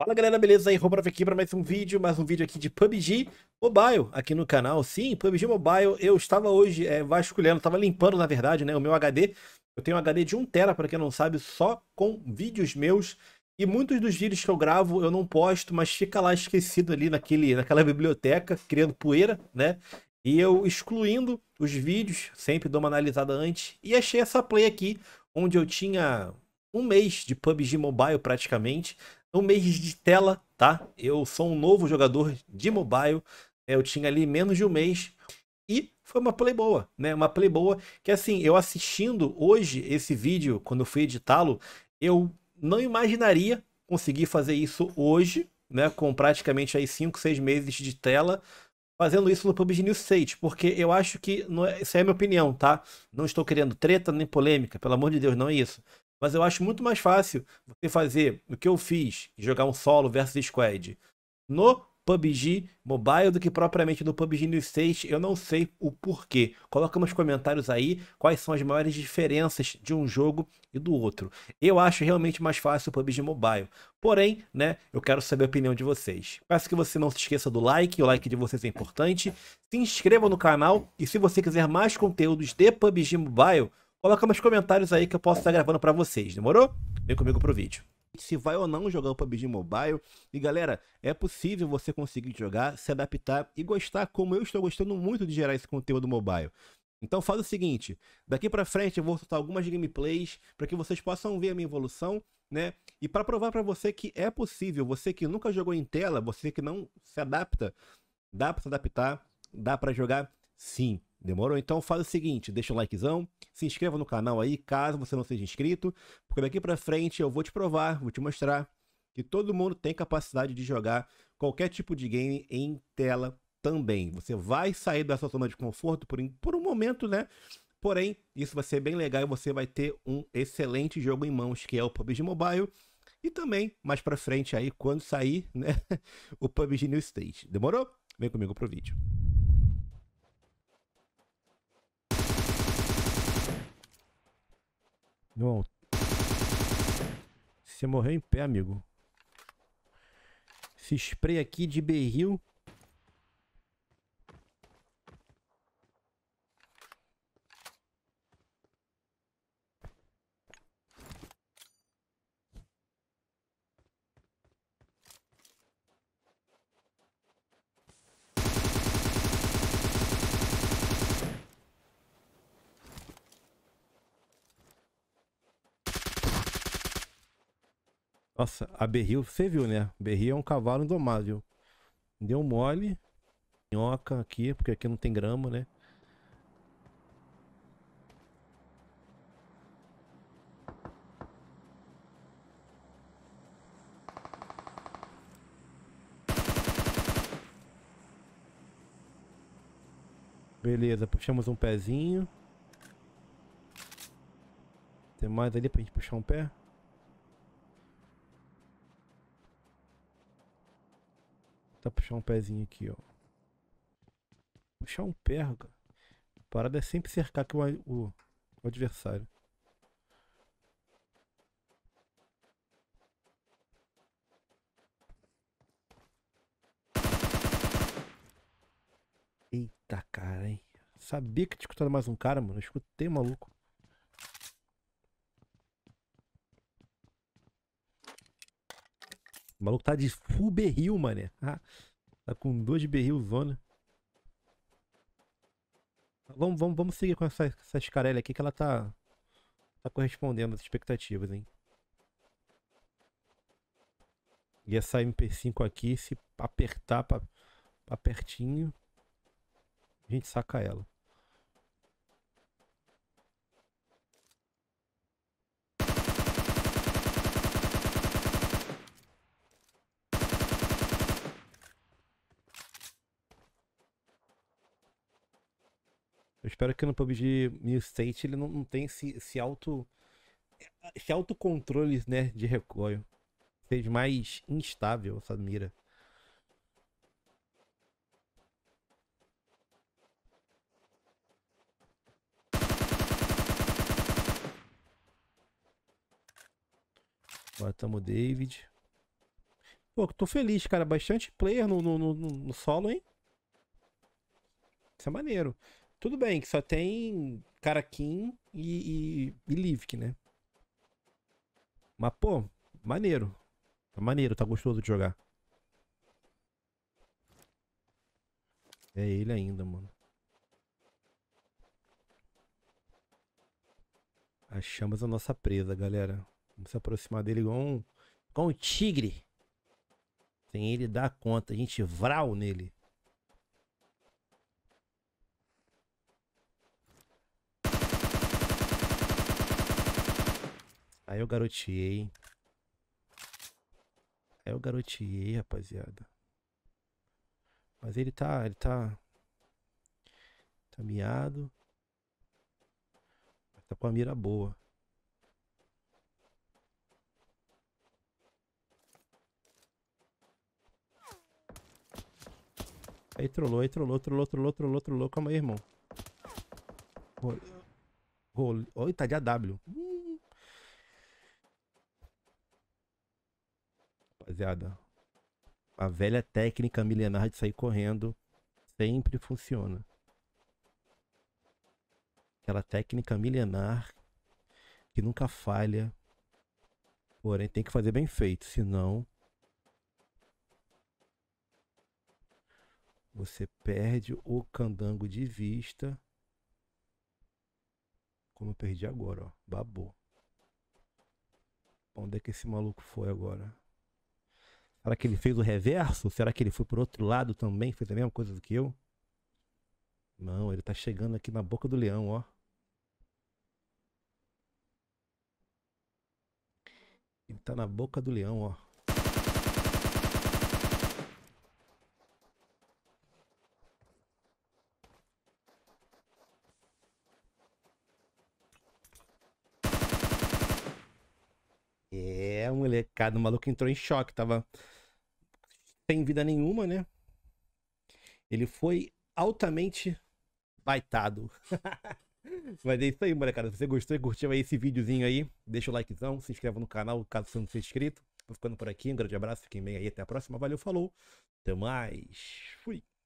Fala galera, beleza? Robrov aqui para mais um vídeo, mais um vídeo aqui de PUBG Mobile aqui no canal. Sim, PUBG Mobile, eu estava hoje é, vasculhando, estava limpando na verdade né, o meu HD. Eu tenho um HD de 1TB, para quem não sabe, só com vídeos meus. E muitos dos vídeos que eu gravo eu não posto, mas fica lá esquecido ali naquele, naquela biblioteca, criando poeira, né? E eu excluindo os vídeos, sempre dou uma analisada antes. E achei essa play aqui, onde eu tinha um mês de PUBG Mobile praticamente no mês de tela, tá? Eu sou um novo jogador de mobile, é, eu tinha ali menos de um mês e foi uma play boa, né? Uma play boa que assim, eu assistindo hoje esse vídeo, quando eu fui editá-lo, eu não imaginaria conseguir fazer isso hoje, né? Com praticamente aí 5, 6 meses de tela, fazendo isso no PUBG New State, porque eu acho que, não é, isso é a minha opinião, tá? Não estou querendo treta nem polêmica, pelo amor de Deus, não é isso. Mas eu acho muito mais fácil você fazer o que eu fiz, jogar um solo versus squad, no PUBG Mobile do que propriamente no PUBG New 6. Eu não sei o porquê. Coloca nos comentários aí quais são as maiores diferenças de um jogo e do outro. Eu acho realmente mais fácil o PUBG Mobile. Porém, né, eu quero saber a opinião de vocês. Peço que você não se esqueça do like, o like de vocês é importante. Se inscreva no canal e se você quiser mais conteúdos de PUBG Mobile, Coloca meus comentários aí que eu posso estar gravando para vocês, demorou? Vem comigo pro vídeo. Se vai ou não jogar o PUBG Mobile. E galera, é possível você conseguir jogar, se adaptar e gostar como eu estou gostando muito de gerar esse conteúdo mobile. Então faz o seguinte, daqui para frente eu vou soltar algumas gameplays para que vocês possam ver a minha evolução, né? E para provar para você que é possível, você que nunca jogou em tela, você que não se adapta, dá para se adaptar, dá para jogar sim. Demorou? Então faz o seguinte, deixa um likezão, se inscreva no canal aí, caso você não seja inscrito, porque daqui para frente eu vou te provar, vou te mostrar que todo mundo tem capacidade de jogar qualquer tipo de game em tela também. Você vai sair da sua zona de conforto por, por um momento, né? Porém, isso vai ser bem legal e você vai ter um excelente jogo em mãos, que é o PUBG Mobile. E também, mais pra frente aí, quando sair, né? o PUBG New Stage. Demorou? Vem comigo pro vídeo. Não. Você morreu em pé, amigo. Esse spray aqui de berril Nossa, a Berril, você viu, né? Berril é um cavalo indomável. Deu mole. Minhoca aqui, porque aqui não tem grama, né? Beleza, puxamos um pezinho. Tem mais ali pra gente puxar um pé? Tá puxar um pezinho aqui, ó. Puxar um pé, cara. A parada é sempre cercar aqui o, o, o adversário. Eita, cara, hein? Sabia que tinha escutado mais um cara, mano. Eu escutei, maluco. O maluco tá de full berril, mané. Ah, tá com dois de berril zona. Vamos, vamos, vamos seguir com essa, essa escarela aqui que ela tá, tá correspondendo às expectativas, hein? E essa MP5 aqui, se apertar pra, pra pertinho, a gente saca ela. Eu espero que no PUBG New State ele não, não tenha esse, esse auto. Esse autocontrole, né? De recolho. Seja mais instável essa mira. Matamos o David. Pô, tô feliz, cara. Bastante player no, no, no, no solo, hein? Isso é maneiro. Tudo bem, que só tem Karakin e, e, e Livik, né? Mas, pô, maneiro. Tá maneiro, tá gostoso de jogar. É ele ainda, mano. Achamos a nossa presa, galera. Vamos se aproximar dele igual um, igual um tigre. Sem ele dar conta. A gente vral nele. Aí eu garoteei. Aí eu garoteei, rapaziada. Mas ele tá, ele tá... Tá miado. Tá com a mira boa. Aí trollou, aí trollou, trollou, trollou, trollou, trollou. Calma aí, irmão. Oi, tá de AW. Hum. rapaziada, a velha técnica milenar de sair correndo sempre funciona. Aquela técnica milenar que nunca falha, porém tem que fazer bem feito, senão você perde o candango de vista. Como eu perdi agora, ó. Babou. Onde é que esse maluco foi agora? Será que ele fez o reverso? Será que ele foi por outro lado também? Fez a mesma coisa do que eu? Não, ele está chegando aqui na boca do leão, ó. Ele está na boca do leão, ó. É, o molecada, o maluco entrou em choque, tava sem vida nenhuma, né? Ele foi altamente baitado. Mas é isso aí, molecada. Se você gostou e curtiu aí esse videozinho aí, deixa o likezão, se inscreva no canal caso você não seja inscrito. Vou ficando por aqui, um grande abraço, fiquem bem aí, até a próxima. Valeu, falou, até mais, fui.